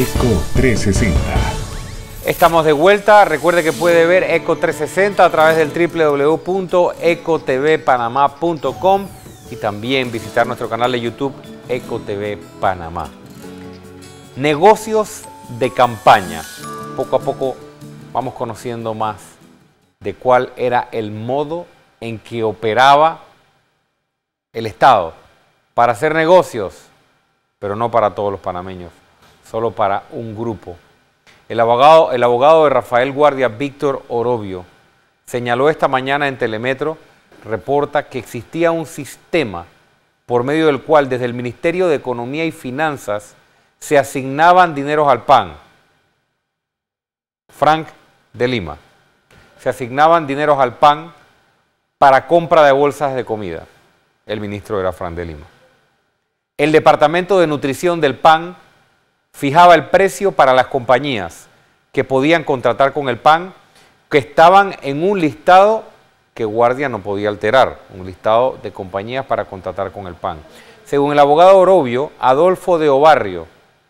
Eco 360. Estamos de vuelta. Recuerde que puede ver Eco 360 a través del www.ecotvpanamá.com y también visitar nuestro canal de YouTube ECO TV Panamá. Negocios de campaña. Poco a poco vamos conociendo más de cuál era el modo en que operaba el Estado para hacer negocios, pero no para todos los panameños solo para un grupo. El abogado, el abogado de Rafael Guardia, Víctor Orobio, señaló esta mañana en Telemetro, reporta que existía un sistema por medio del cual desde el Ministerio de Economía y Finanzas se asignaban dineros al PAN. Frank de Lima. Se asignaban dineros al PAN para compra de bolsas de comida. El ministro era Frank de Lima. El Departamento de Nutrición del PAN fijaba el precio para las compañías que podían contratar con el PAN, que estaban en un listado que Guardia no podía alterar, un listado de compañías para contratar con el PAN. Según el abogado Orobio, Adolfo de Obarrio,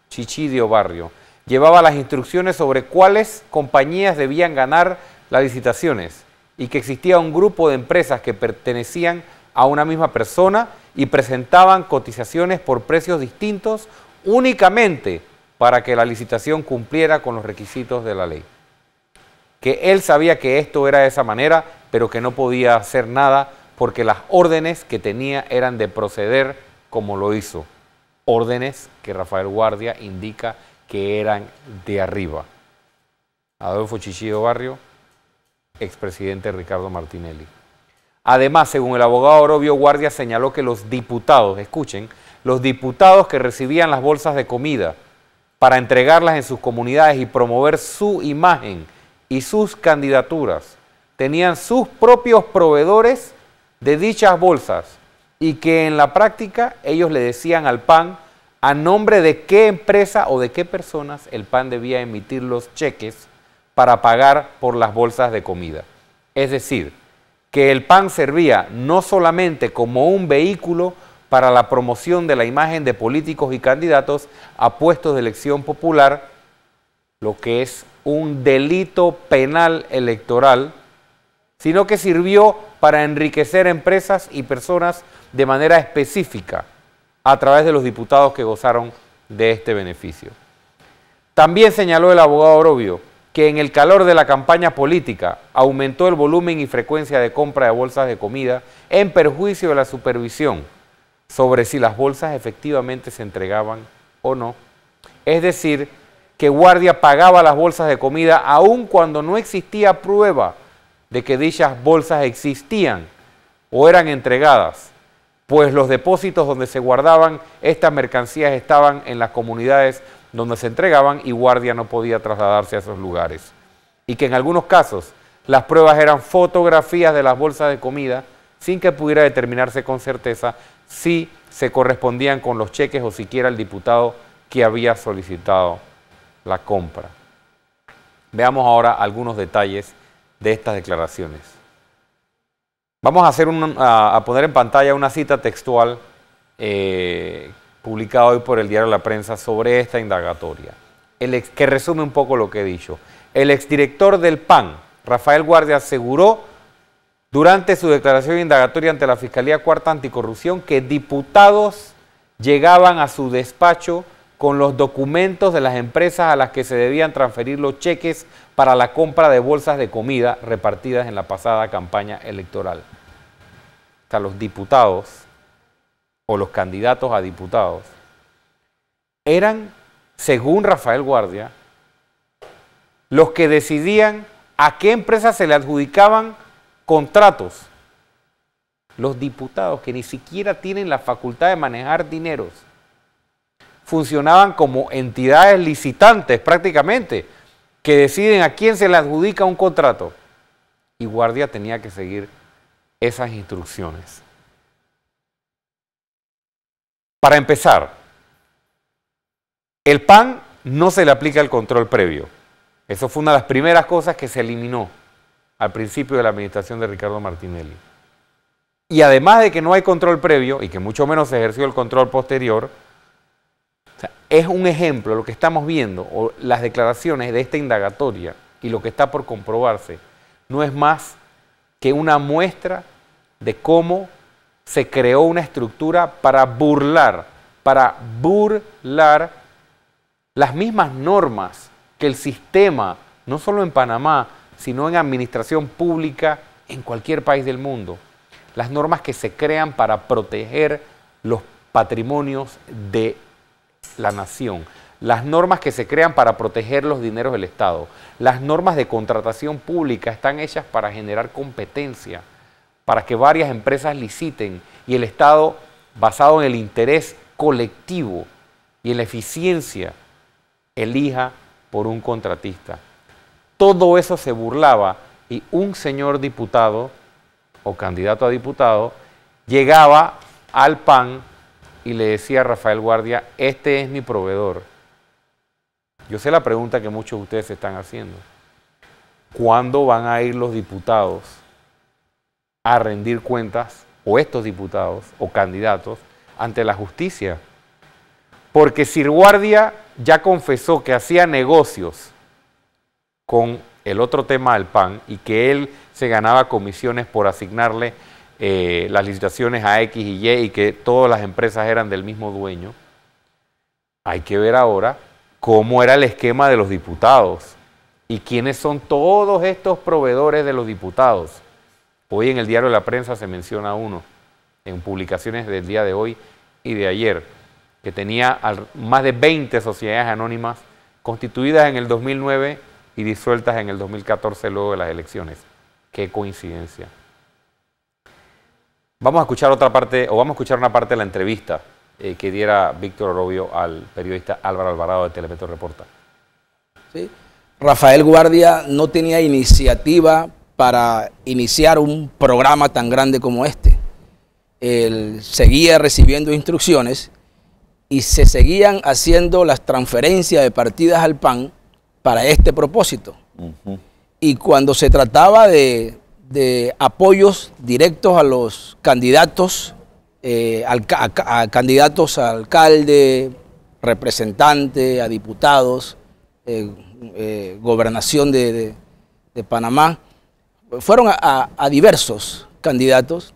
Chichi de Obarrio, llevaba las instrucciones sobre cuáles compañías debían ganar las licitaciones y que existía un grupo de empresas que pertenecían a una misma persona y presentaban cotizaciones por precios distintos únicamente para que la licitación cumpliera con los requisitos de la ley. Que él sabía que esto era de esa manera, pero que no podía hacer nada porque las órdenes que tenía eran de proceder como lo hizo. Órdenes que Rafael Guardia indica que eran de arriba. Adolfo Chichido Barrio, expresidente Ricardo Martinelli. Además, según el abogado Orobio Guardia, señaló que los diputados, escuchen, los diputados que recibían las bolsas de comida, para entregarlas en sus comunidades y promover su imagen y sus candidaturas. Tenían sus propios proveedores de dichas bolsas y que en la práctica ellos le decían al PAN a nombre de qué empresa o de qué personas el PAN debía emitir los cheques para pagar por las bolsas de comida. Es decir, que el PAN servía no solamente como un vehículo, para la promoción de la imagen de políticos y candidatos a puestos de elección popular, lo que es un delito penal electoral, sino que sirvió para enriquecer empresas y personas de manera específica a través de los diputados que gozaron de este beneficio. También señaló el abogado Orobio que en el calor de la campaña política aumentó el volumen y frecuencia de compra de bolsas de comida en perjuicio de la supervisión sobre si las bolsas efectivamente se entregaban o no. Es decir, que Guardia pagaba las bolsas de comida aun cuando no existía prueba de que dichas bolsas existían o eran entregadas, pues los depósitos donde se guardaban estas mercancías estaban en las comunidades donde se entregaban y Guardia no podía trasladarse a esos lugares. Y que en algunos casos las pruebas eran fotografías de las bolsas de comida, sin que pudiera determinarse con certeza si se correspondían con los cheques o siquiera el diputado que había solicitado la compra. Veamos ahora algunos detalles de estas declaraciones. Vamos a, hacer poner en pantalla una cita textual eh, publicada hoy por el diario La Prensa sobre esta indagatoria, que resume un poco lo que he dicho. El exdirector del PAN, Rafael Guardia, aseguró durante su declaración indagatoria ante la Fiscalía Cuarta Anticorrupción que diputados llegaban a su despacho con los documentos de las empresas a las que se debían transferir los cheques para la compra de bolsas de comida repartidas en la pasada campaña electoral. O los diputados o los candidatos a diputados eran, según Rafael Guardia, los que decidían a qué empresas se le adjudicaban contratos. Los diputados que ni siquiera tienen la facultad de manejar dineros funcionaban como entidades licitantes prácticamente, que deciden a quién se le adjudica un contrato. Y Guardia tenía que seguir esas instrucciones. Para empezar, el PAN no se le aplica el control previo. Eso fue una de las primeras cosas que se eliminó al principio de la administración de Ricardo Martinelli. Y además de que no hay control previo y que mucho menos se ejerció el control posterior, es un ejemplo lo que estamos viendo, o las declaraciones de esta indagatoria y lo que está por comprobarse, no es más que una muestra de cómo se creó una estructura para burlar, para burlar las mismas normas que el sistema, no solo en Panamá, sino en administración pública en cualquier país del mundo. Las normas que se crean para proteger los patrimonios de la nación, las normas que se crean para proteger los dineros del Estado, las normas de contratación pública están hechas para generar competencia, para que varias empresas liciten y el Estado, basado en el interés colectivo y en la eficiencia, elija por un contratista todo eso se burlaba y un señor diputado o candidato a diputado llegaba al PAN y le decía a Rafael Guardia, este es mi proveedor. Yo sé la pregunta que muchos de ustedes están haciendo. ¿Cuándo van a ir los diputados a rendir cuentas, o estos diputados o candidatos, ante la justicia? Porque Sir Guardia ya confesó que hacía negocios con el otro tema del PAN y que él se ganaba comisiones por asignarle eh, las licitaciones a X y Y y que todas las empresas eran del mismo dueño, hay que ver ahora cómo era el esquema de los diputados y quiénes son todos estos proveedores de los diputados. Hoy en el diario de la prensa se menciona uno, en publicaciones del día de hoy y de ayer, que tenía más de 20 sociedades anónimas constituidas en el 2009 y disueltas en el 2014 luego de las elecciones. Qué coincidencia. Vamos a escuchar otra parte, o vamos a escuchar una parte de la entrevista eh, que diera Víctor Orobio al periodista Álvaro Alvarado de Telemetro Reporta. ¿Sí? Rafael Guardia no tenía iniciativa para iniciar un programa tan grande como este. Él seguía recibiendo instrucciones y se seguían haciendo las transferencias de partidas al PAN para este propósito. Y cuando se trataba de, apoyos directos a los candidatos, eh, a, candidatos a alcalde, representante, a diputados, eh, eh, gobernación de, Panamá, fueron a, diversos candidatos.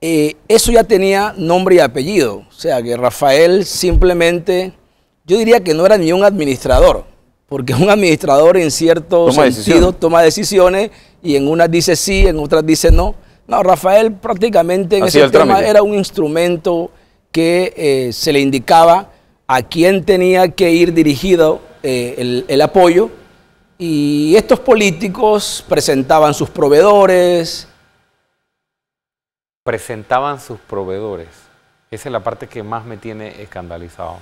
eso ya tenía nombre y apellido. O sea que Rafael simplemente, yo diría que no era ni un administrador, porque un administrador en cierto toma sentido toma decisiones y en unas dice sí, en otras dice no. No, Rafael prácticamente en ese tema era un instrumento que eh, se le indicaba a quién tenía que ir dirigido eh, el apoyo y estos políticos presentaban sus proveedores. Presentaban sus proveedores. Esa es la parte que más me tiene escandalizado.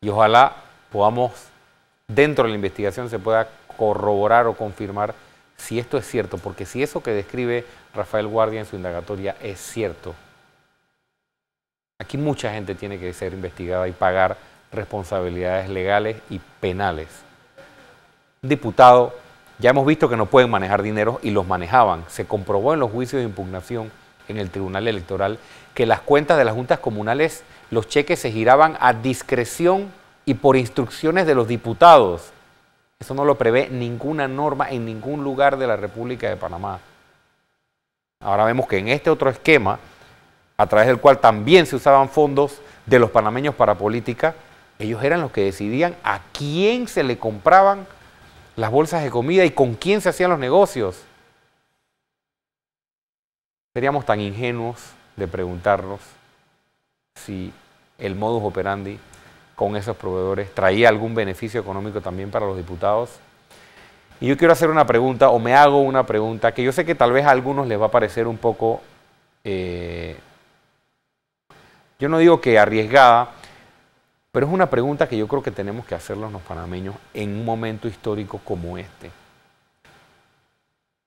Y ojalá podamos dentro de la investigación se pueda corroborar o confirmar si esto es cierto, porque si eso que describe Rafael Guardia en su indagatoria es cierto, aquí mucha gente tiene que ser investigada y pagar responsabilidades legales y penales. diputado, ya hemos visto que no pueden manejar dinero y los manejaban. Se comprobó en los juicios de impugnación en el Tribunal Electoral que las cuentas de las juntas comunales, los cheques se giraban a discreción y por instrucciones de los diputados. Eso no lo prevé ninguna norma en ningún lugar de la República de Panamá. Ahora vemos que en este otro esquema, a través del cual también se usaban fondos de los panameños para política, ellos eran los que decidían a quién se le compraban las bolsas de comida y con quién se hacían los negocios. Seríamos tan ingenuos de preguntarnos si el modus operandi con esos proveedores, traía algún beneficio económico también para los diputados. Y yo quiero hacer una pregunta, o me hago una pregunta, que yo sé que tal vez a algunos les va a parecer un poco, eh, yo no digo que arriesgada, pero es una pregunta que yo creo que tenemos que hacerlo los panameños en un momento histórico como este.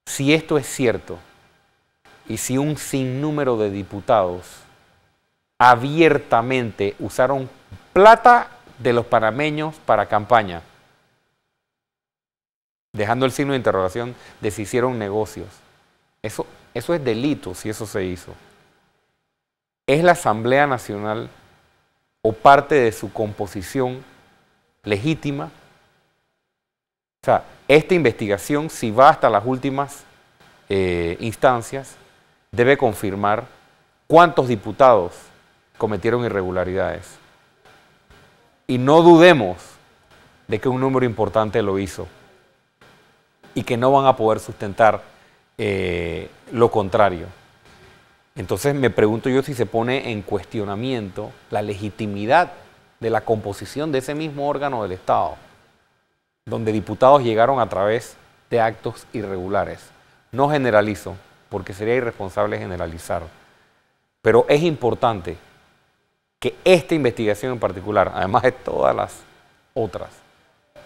Si esto es cierto, y si un sinnúmero de diputados abiertamente usaron plata de los panameños para campaña, dejando el signo de interrogación de si hicieron negocios. Eso, eso es delito si eso se hizo. ¿Es la Asamblea Nacional o parte de su composición legítima? O sea, esta investigación, si va hasta las últimas eh, instancias, debe confirmar cuántos diputados cometieron irregularidades. Y no dudemos de que un número importante lo hizo y que no van a poder sustentar eh, lo contrario. Entonces me pregunto yo si se pone en cuestionamiento la legitimidad de la composición de ese mismo órgano del Estado, donde diputados llegaron a través de actos irregulares. No generalizo, porque sería irresponsable generalizar, pero es importante que esta investigación en particular, además de todas las otras,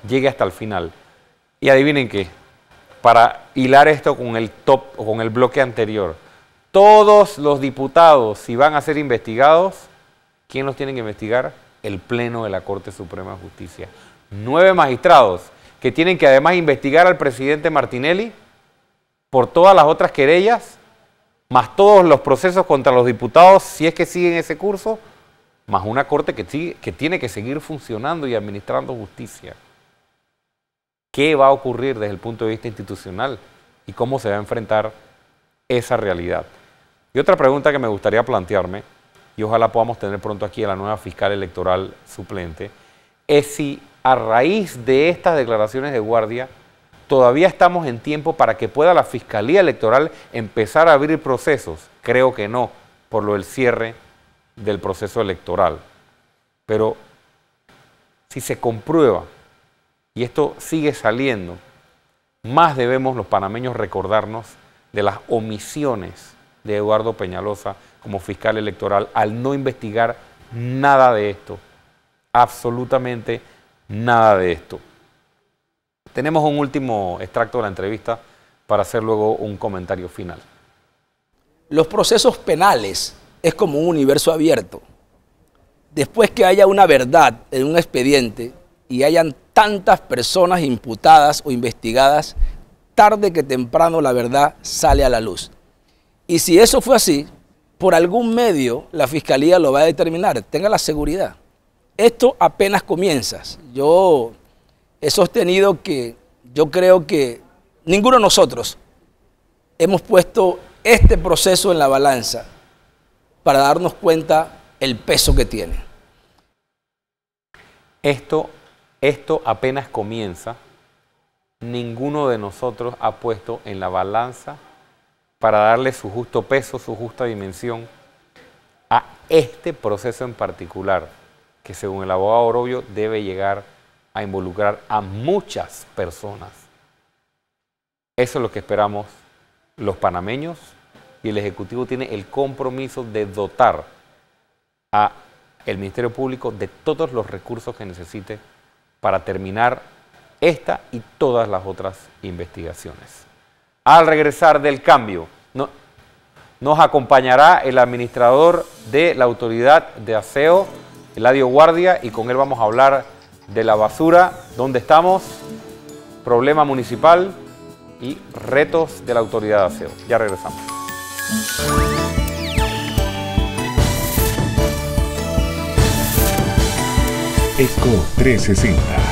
llegue hasta el final. Y adivinen qué, para hilar esto con el top o con el bloque anterior, todos los diputados, si van a ser investigados, ¿quién los tiene que investigar? El Pleno de la Corte Suprema de Justicia. Nueve magistrados que tienen que además investigar al presidente Martinelli por todas las otras querellas, más todos los procesos contra los diputados, si es que siguen ese curso, más una corte que, tiene que seguir funcionando y administrando justicia. ¿Qué va a ocurrir desde el punto de vista institucional y cómo se va a enfrentar esa realidad? Y otra pregunta que me gustaría plantearme, y ojalá podamos tener pronto aquí a la nueva fiscal electoral suplente, es si a raíz de estas declaraciones de guardia todavía estamos en tiempo para que pueda la fiscalía electoral empezar a abrir procesos. Creo que no, por lo del cierre del proceso electoral. Pero si se comprueba, y esto sigue saliendo, más debemos los panameños recordarnos de las omisiones de Eduardo Peñalosa como fiscal electoral al no investigar nada de esto, absolutamente nada de esto. Tenemos un último extracto de la entrevista para hacer luego un comentario final. Los procesos penales es como un universo abierto. Después que haya una verdad en un expediente y hayan tantas personas imputadas o investigadas, tarde que temprano la verdad sale a la luz. Y si eso fue así, por algún medio la fiscalía lo va a determinar, tenga la seguridad. Esto apenas comienza, Yo he sostenido que yo creo que ninguno de nosotros hemos puesto este proceso en la balanza para darnos cuenta el peso que tiene. Esto, esto apenas comienza. Ninguno de nosotros ha puesto en la balanza para darle su justo peso, su justa dimensión a este proceso en particular, que según el abogado Orobio debe llegar a involucrar a muchas personas. Eso es lo que esperamos los panameños, y el Ejecutivo tiene el compromiso de dotar a el Ministerio Público de todos los recursos que necesite para terminar esta y todas las otras investigaciones. Al regresar del cambio, nos acompañará el administrador de la Autoridad de Aseo, Eladio Guardia, y con él vamos a hablar de la basura, dónde estamos, problema municipal y retos de la Autoridad de Aseo. Ya regresamos. Eco 360